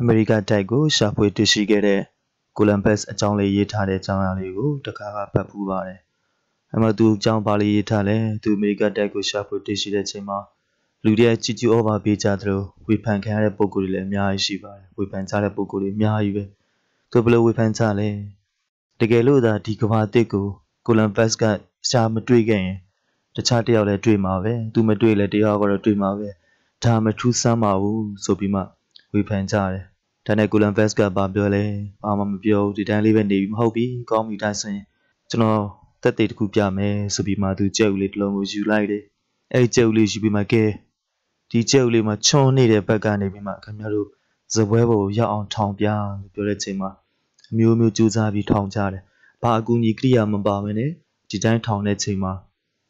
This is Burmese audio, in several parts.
အမေရိကတိုက်ကိုရှာဖွေတွေ့ရှိခဲ့တဲ့ကိုလံဘတ်အကြောင်းလေးရေးထားတဲ့အကြောင်းအရာလေးကိုတခါကဖတ်ဖူးပါတယ်။အမှသူအကြောင်းပါလေးရေးထားလဲသူအမေရိကတိုက်ကိုရှာဖွေတွေ့ရှိတဲ့အချိန်မှာလူတွေကကြည်ကြူဩဘာပေးကြသလိုဝေဖန်ခံရတဲ့ပုံကိုယ်တွေလည်းအများကြီးရှိပါတယ်။ဝေဖန်ကြတဲ့ပုံကိုယ်တွေအများကြီးပဲ။သူဘယ်လိုဝေဖန်ကြလဲ။တကယ်လို့သာဒီကဘာတစ်ကိုကိုလံဘတ်က ရှာမတွေ့ခဲ့ရင်တခြားတယောက်လည်းတွေ့မှာပဲ။သူမတွေ့လည်းတယောက်ကတော့တွေ့မှာပဲ။ဒါမထူးဆန်းပါဘူးဆိုပြီးမှဝေဖန်ကြတယ်။ဒါနဲ့ကူလန်ဗက်စ်ကဘာပြောလဲ။ဘာမှမပြောဒီတိုင်းလေးပဲနေပြီးမဟုတ်ပြီ။ကောင်းပြီတိုင်းဆိုရင်ကျွန်တော်တက်တေတခုပြမယ်ဆိုပြီးမှသူကြက်ဦးလေးတစ်လုံးကိုယူလိုက်တယ်။အဲ့ကြက်ဦးလေးယူပြီးမှကဲဒီကြက်ဦးလေးမှာချွန်နေတဲ့ဘက်ကနေပြီးမှခင်ဗျားတို့ဇပွဲပေါ်ကိုရောက်အောင်ထောင်ပြလို့ပြောတဲ့ချိန်မှာအမျိုးမျိုးကြိုးစားပြီးထောင်ကြတယ်။ဘာအကူကြီးကိရိယာမပါမနဲ့ဒီတိုင်းထောင်တဲ့ချိန်မှာ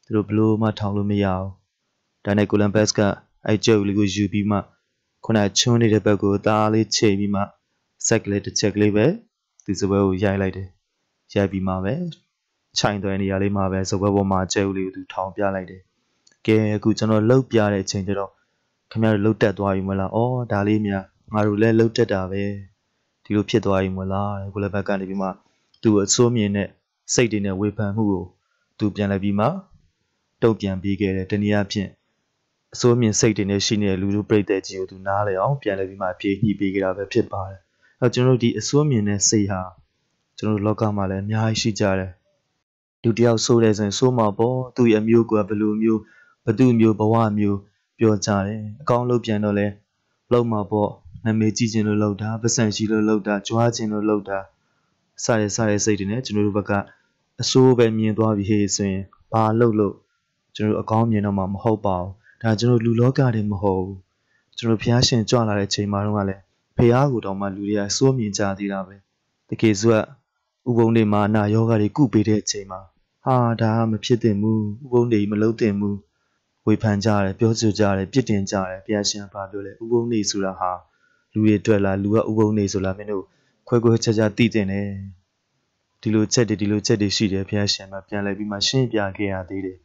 သူတို့ဘလို့မှထောင်လို့မရဘူး။ဒါနဲ့ကိုလံဘတ်စ်ကအဲ့ကြက်ဦးလေးကိုယူပြီးမှခုနချွန်းနေတဲ့ဘက်ကိုသားလေးချိန်ပြီးမှဆက်ကလေးတစ်ချက်ကလေးပဲဒီစပွဲကိုရိုက်လိုက်တယ်ရိုက်ပြီးမှပဲချိုင်သွဲနေရာလေးမှာပဲစပွဲပေါ်မှာကျဲဦးလေးကိုသူထောင်ပြလိုက်တယ်ကဲအခုကျွန်တော်လှုပ်ပြတဲ့အချိန်ကျတော့ခင်ဗျားတို့လှုပ်တက်သွားပြီမလားအော်ဒါလေးများငါတို့လည်းလှုပ်တက်တာပဲဒီလိုဖြစ်သွားပြီမလားတဲ့ကိုလည်းဘက်ကနေပြီးမှသူ့အစိုးမြင်တဲ့စိတ်တွေနဲ့ဝေဖန်မှုကို သူပြန်လည်းပြီးမှတုံ့ပြန်ပေးခဲ့တယ်တနည်းအားဖြင့်အစိုးမြင်စိတ်တွေနဲ့ရှိနေတဲ့လူတို့ပြည်သက်ကြီးကိုသူနားလည်အောင်ပြန်လည်ပြီးမှအပြေးညှိပေးကြတာပဲဖြစ်ပါတယ်။အဲကျွန်တော်တို့ဒီအစိုးမြင်တဲ့စိတ်ဟာကျွန်တော်တို့လောကမှာလည်းအများကြီးရှိကြတယ်။လူတယောက်ဆိုးတယ်ဆိုရင်ဆိုးမှာပေါ့သူ့ရဲ့အမျိုးကဘယ်လိုမျိုးဘသူမျိုးဘဝမျိုးပြောကြတယ်။အကောင်းလို့ပြန်တော့လဲလောက်မှာပေါ့နာမည်ကြည့်ခြင်းလို့လောက်တာပတ်စံရှိလို့လောက်တာကြွားခြင်းလို့လောက်တာစရဲစရဲစိတ်တွေနဲ့ကျွန်တော်တို့ဘက်ကအဆိုးပဲမြင်သွားပြီဟေ့ဆိုရင်ဘာလုပ်လို့ကျွန်တော်တို့အကောင်းမြင်တော့မှမဟုတ်ပါဘူးဒါကျွန်တော်လူလောကတွေမဟုတ်ဘူးကျွန်တော်ဘုရားရှင်ကြွလာတဲ့ချိန်မှာတော့လည်းဘုရားကိုတောင်မှလူတွေကစိုးမြင်ကြသေးတာပဲတကယ်ဆိုကဥပုံတွေမှာအနာယောဂါတွေကုပေးတဲ့အချိန်မှာဟာဒါမဖြစ်သင့်ဘူးဥပုံတွေမလုပ်သင့်ဘူးဝေဖန်ကြတယ်ပြောဆိုကြတယ်ပြစ်တင်ကြတယ်ဘုရားရှင်ကဘာပြောလဲဥပုံတွေဆိုတာဟာလူတွေအတွက်လားလူကဥပုံတွေဆိုလားမင်းတို့ခွဲခွဲခြားခြားသိတင်တယ်ဒီလိုချက်တွေဒီလိုချက်တွေရှိတယ်ဘုရားရှင်ကပြန်လဲပြီးမှရှင်းပြခဲ့ရသေးတယ်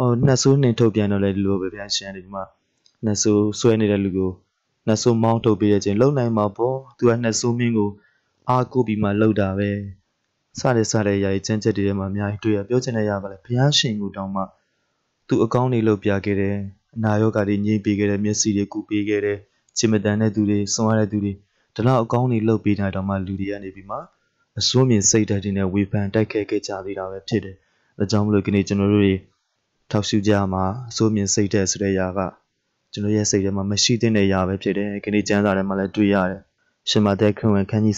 ဟိုနှစ်ဆိုးနှင်ထုတ်ပြန်တော့လေဒီလိုပဲဗျာရှင်ကဒီမှာနှစ်ဆိုးဆွဲနေတဲ့လူကိုနှစ်ဆိုးမောင်းထုတ်ပေးတဲ့ချင်းလုံနိုင်မှာပေါ့သူကနှစ်ဆိုးမင်းကိုအားကိုးပြီးမှလှုပ်တာပဲစတဲ့စတဲ့ယာယီကျန်းချက်တွေထဲမှာအများကြီးတွေ့ရပြောချင်တဲ့ရပါလေဘုရားရှင်ကိုတောင်းမှသူအကောင်းတွေလှုပ်ပြခဲ့တယ်အနာရောဂါတွေငြိမ့်ပေးခဲ့တယ်မျက်စိတွေကုပေးခဲ့တယ်ချင်မတန်တဲ့သူတွေစွန့်ရတဲ့သူတွေဒီလောက်အကောင်းတွေလှုပ်ပေးတာတောင်မှလူတွေကနေပြီးမှအစိုးမြင်စိတ်ဓာတ်တွေနဲ့ဝေဖန်တိုက်ခိုက်ခဲ့ကြသေးတာပဲဖြစ်တယ်ဒါကြောင့်မလို့ဒီနေ့ကျွန်တော်တို့တွေထောက်ရှုကြမှာအစိုးမြင်စိတ်တဲ့ဆိုတဲ့ຢာကကျွန်တော်ရဲ့စိတ်ထဲမှာမရှိတဲ့နေရာပဲဖြစ်တယ်ခဏကျမ်းစာထဲမှာလည်းတွေ့ရတယ်ရှင်မသက်ခရစ်ဝင်ခန်းကြီး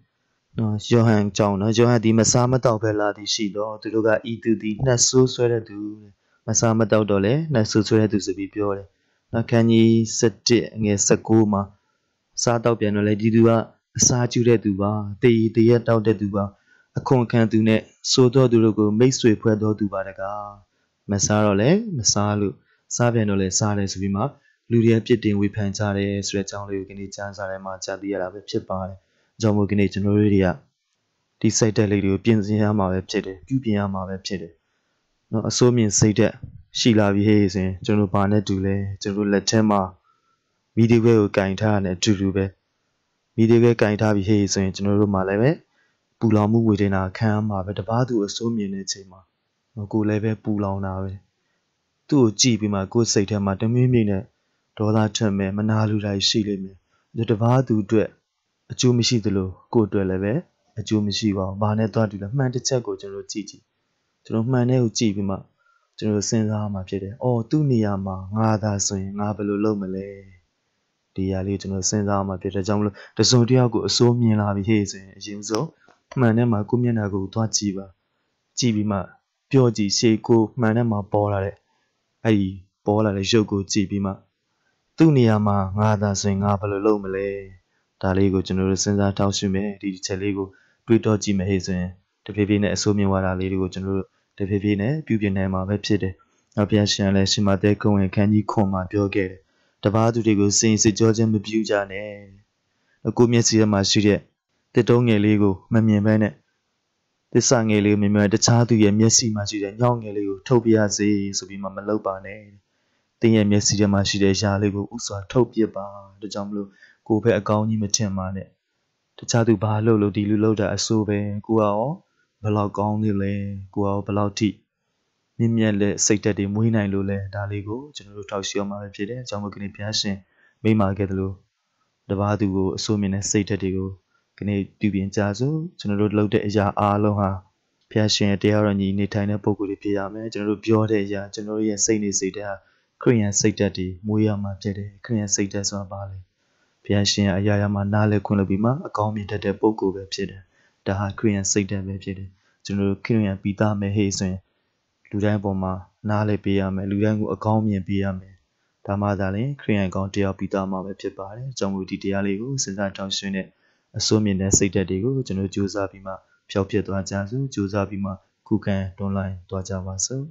7နော်ယောဟန်ကြောင့်နော်ယောဟန်ဒီမစားမတော့ပဲလာသည်ရှိတော့သူတို့ကဤသူသည်နှက်ဆိုးဆွဲတဲ့သူမစားမတော့တော့လဲနှက်ဆိုးဆွဲတဲ့သူဆိုပြီးပြောတယ်နော်ခန်းကြီး7ငွေ19မှာစားတော့ပြန်တော့လဲဒီသူကအစာကျူတဲ့သူပါတေးတေးရတောက်တဲ့သူပါအခွန်ခံသူနဲ့စိုးတော်သူတို့ကို မိတ်ဆွေဖွဲ့တော်သူပါတကားမစားတော့လဲမစားလို့စားပြန်တော့လဲစားတယ်ဆိုပြီးမှလူတွေပြစ်တင်ဝေဖန်ကြတယ်ဆိုတဲ့အကြောင်းလေးကိုဒီနေ့ကြားစာထဲမှာကြားသိရတာပဲဖြစ်ပါတယ်။အကြောင်းမို့ဒီနေ့ကျွန်တော်တို့တွေကဒီစိတ်တက်လေးတွေကို ပြင်ဆင်ရမှာပဲဖြစ်တယ်ပြုပြင်ရမှာပဲဖြစ်တယ်။နော်အစိုးမြင်စိတ်တက်ရှိလာပြီဟေ့ဆိုရင်ကျွန်တော်ဘာနဲ့တူလဲကျွန်တော်လက်ထဲမှာမီဒီဝဲကိုကင်ထားတာနဲ့အတူတူပဲမီဒီဝဲကင်ထားပြီဟေ့ဆိုရင်ကျွန်တော်တို့မှလည်းပဲပူလောင်မှုဝေဒနာခံရမှာပဲတပားသူအစိုးမြင်တဲ့အချိန်မှာကိုယ်လည်းပဲပူလောင်တာပဲသူ့ကိုကြည့်ပြီးမှကိုယ်စိတ်ထဲမှာတမင်းမိနဲ့ဒေါသထွက်မယ်မနာလိုတာရှိလိမ့်မယ်ဒီတစ်ပါးသူအတွက်အကျိုးမရှိသလိုကိုယ်အတွက်လည်းပဲအကျိုးမရှိပါဘူးဘာနဲ့သွားတူလဲမှန်တစ်ချက်ကိုကျွန်တော်ကြည့်ကြည့်ကျွန်တော်မှန်တဲ့ကိုကြည့်ပြီးမှကျွန်တော်စဉ်းစားမှဖြစ်တယ်အော်သူ့နေရာမှာငါသာဆိုရင်ငါဘယ်လိုလုပ်မလဲဒီရာလေးကိုကျွန်တော်စဉ်းစားမှဖြစ်တယ်ကြောင့်မလို့တစုံတစ်ယောက်ကိုအစိုးမြင်လာပြီဟေ့ဆိုရင်အရင်ဆုံးမှန်တဲ့မှာကိုယ့်မျက်နှာကိုသွားကြည့်ပါကြည့်ပြီးမှပျော့ကြည့်ရှေးကိုမှန်တဲ့မှာပေါ်လာတဲ့အဲ့ဒီပေါ်လာတဲ့ရုပ်ကိုကြည့်ပြီးမှ သူ့နေရာမှာငါသာဆိုရင်ငါဘယ်လိုလုပ်မလဲဒါလေးကိုကျွန်တော်တို့စဉ်းစားထောက်ရှုမယ်ဒီချက်လေးကိုတွေးတော့ကြည့်မယ်ဟေ့ဆိုရင်တဖြည်းဖြည်းနဲ့အဆိုးမြင်ဝါဒလေးတွေကိုကျွန်တော်တို့တဖြည်းဖြည်းနဲ့ပြုပြင်နိုင်မှာပဲဖြစ်တယ်။နောက်ပြန်ရှင်လည်းရှင်မတဲ့ကုံဝင်ခန်းကြီးခွန်မှာပြောခဲ့တယ်။တပားသူတွေကိုစင်စစ်ကြောချင်းမပြူကြနဲ့။အခုမျက်စိထဲမှာရှိတဲ့တစ်တုံးငယ်လေးကိုမမြင်ဘဲနဲ့သစ္စာငယ်လေးကိုမြင်မြင်တခြားသူရဲ့မျက်စိမှာရှိတဲ့ညောင်ငယ်လေးကိုထုတ်ပြရစေဆိုပြီးမှမလုပ်ပါနဲ့။တင်းရဲ့မျက်စိထဲမှာရှိတဲ့ရာလေးကိုဥစွာထုတ်ပြပါ။ဒါကြောင့်မလို့ကိုယ်ပဲအကောင်းကြီးမထင်ပါနဲ့။တခြားသူဘာလို့လို့ဒီလူလောက်တာအဆိုးပဲ။ကိုကရောဘလောက်ကောင်းနေလဲ။ကိုကရောဘလောက်ထိမြင့်မြတ်တဲ့စိတ်သက်တွေမွေးနိုင်လို့လဲဒါလေးကိုကျွန်တော်တို့ထောက်ရှောမှာဖြစ်တယ်။အကြောင်းမကိနေဘုရားရှင်မိမာခဲ့တယ်လို့တပါးသူကိုအဆိုးမြင်တဲ့စိတ်သက်တွေကိုဒီနေ့ပြုပြင်ကြစို့ကျွန်တော်တို့လုပ်တဲ့အရာအားလုံးဟာဖျားရှင်ရဲ့တရားတော်ညီနေထိုင်တဲ့ပုံကိုယ်တွေဖြစ်ရမယ်ကျွန်တော်တို့ပြောတဲ့အရာကျွန်တော်တို့ရဲ့စိတ်နေစိတ်ဓာတ်ခရိယန်စိတ်ဓာတ်တွေမွေးရမှာဖြစ်တယ်ခရိယန်စိတ်ဓာတ်ဆိုတာပါလေဖျားရှင်ရဲ့အရာရာမှာနားလည်ခွင့်လုပ်ပြီးမှအကောင်းမြင်တတ်တဲ့ပုံကိုယ်ပဲဖြစ်တယ်ဒါဟာခရိယန်စိတ်ဓာတ်ပဲဖြစ်တယ်ကျွန်တော်တို့ခရိယန်ပိသားမဲ့ဟေ့ဆိုရင်လူတိုင်းပေါ်မှာနားလည်ပေးရမယ်လူတိုင်းကိုအကောင်းမြင်ပေးရမယ်ဒါမှသာလျှင်ခရိယန်ကောင်းတရားပိသားမှာပဲဖြစ်ပါတယ်ကျွန်တော်တို့ဒီတရားလေးကိုစဉ်းစားတောင်းရှင်းတဲ့အစိုးမြင့်တဲ့စိတ်ဓာတ်တွေကိုကျွန်တော်စူးစမ်းပြီးမှဖျောက်ပြစ်သွားကြစို့စူးစမ်းပြီးမှခုခံတွန်းလှန်သွားကြပါစို့